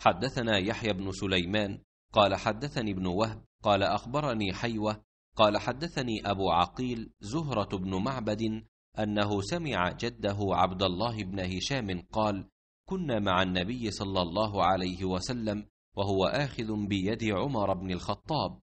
حدثنا يحيى بن سليمان قال حدثني ابن وهب قال اخبرني حيوه قال حدثني ابو عقيل زهره بن معبد انه سمع جده عبد الله بن هشام قال كنا مع النبي صلى الله عليه وسلم وهو اخذ بيد عمر بن الخطاب